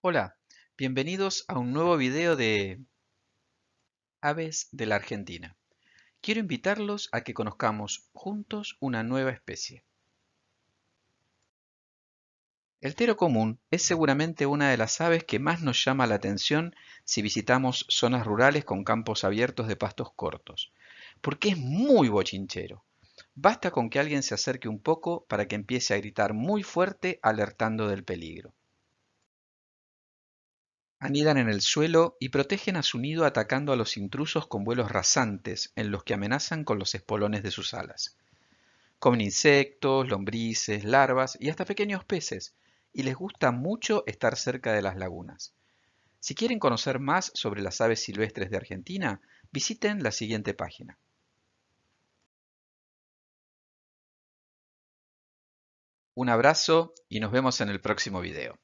Hola, bienvenidos a un nuevo video de Aves de la Argentina. Quiero invitarlos a que conozcamos juntos una nueva especie. El tero común es seguramente una de las aves que más nos llama la atención si visitamos zonas rurales con campos abiertos de pastos cortos, porque es muy bochinchero. Basta con que alguien se acerque un poco para que empiece a gritar muy fuerte alertando del peligro. Anidan en el suelo y protegen a su nido atacando a los intrusos con vuelos rasantes en los que amenazan con los espolones de sus alas. Comen insectos, lombrices, larvas y hasta pequeños peces, y les gusta mucho estar cerca de las lagunas. Si quieren conocer más sobre las aves silvestres de Argentina, visiten la siguiente página. Un abrazo y nos vemos en el próximo video.